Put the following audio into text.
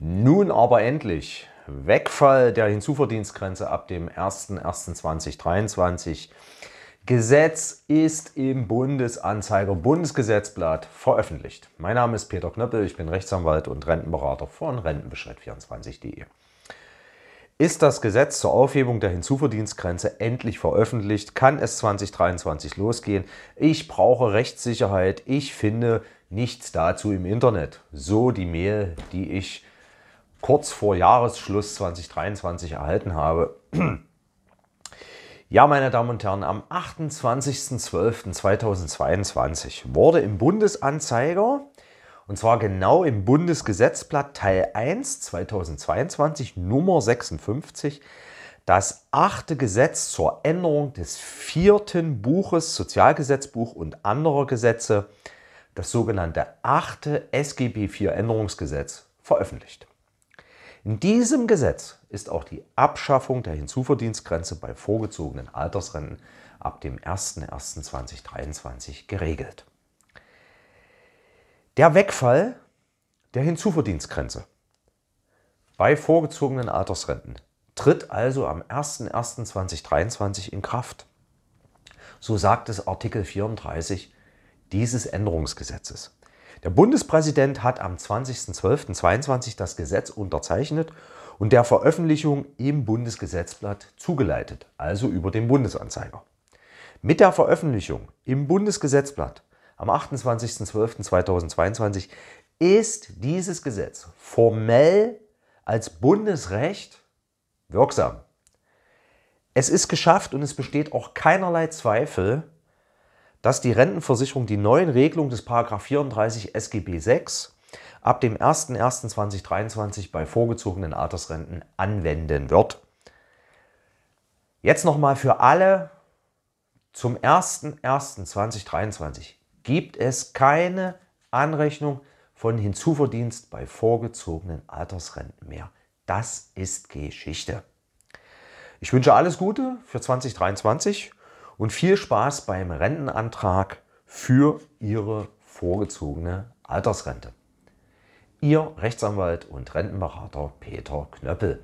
Nun aber endlich Wegfall der Hinzuverdienstgrenze ab dem 01.01.2023. Gesetz ist im Bundesanzeiger Bundesgesetzblatt veröffentlicht. Mein Name ist Peter Knöppel, ich bin Rechtsanwalt und Rentenberater von Rentenbescheid24.de. Ist das Gesetz zur Aufhebung der Hinzuverdienstgrenze endlich veröffentlicht? Kann es 2023 losgehen? Ich brauche Rechtssicherheit. Ich finde nichts dazu im Internet. So die Mail, die ich kurz vor Jahresschluss 2023 erhalten habe. Ja, meine Damen und Herren, am 28.12.2022 wurde im Bundesanzeiger, und zwar genau im Bundesgesetzblatt Teil 1 2022 Nummer 56, das achte Gesetz zur Änderung des vierten Buches Sozialgesetzbuch und anderer Gesetze, das sogenannte achte SGB IV Änderungsgesetz, veröffentlicht. In diesem Gesetz ist auch die Abschaffung der Hinzuverdienstgrenze bei vorgezogenen Altersrenten ab dem 01.01.2023 geregelt. Der Wegfall der Hinzuverdienstgrenze bei vorgezogenen Altersrenten tritt also am 01.01.2023 in Kraft. So sagt es Artikel 34 dieses Änderungsgesetzes. Der Bundespräsident hat am 20.12.22 das Gesetz unterzeichnet und der Veröffentlichung im Bundesgesetzblatt zugeleitet, also über den Bundesanzeiger. Mit der Veröffentlichung im Bundesgesetzblatt am 28.12.2022 ist dieses Gesetz formell als Bundesrecht wirksam. Es ist geschafft und es besteht auch keinerlei Zweifel, dass die Rentenversicherung die neuen Regelungen des 34 SGB VI ab dem 01.01.2023 bei vorgezogenen Altersrenten anwenden wird. Jetzt nochmal für alle zum 01.01.2023 gibt es keine Anrechnung von Hinzuverdienst bei vorgezogenen Altersrenten mehr. Das ist Geschichte. Ich wünsche alles Gute für 2023 und viel Spaß beim Rentenantrag für Ihre vorgezogene Altersrente. Ihr Rechtsanwalt und Rentenberater Peter Knöppel.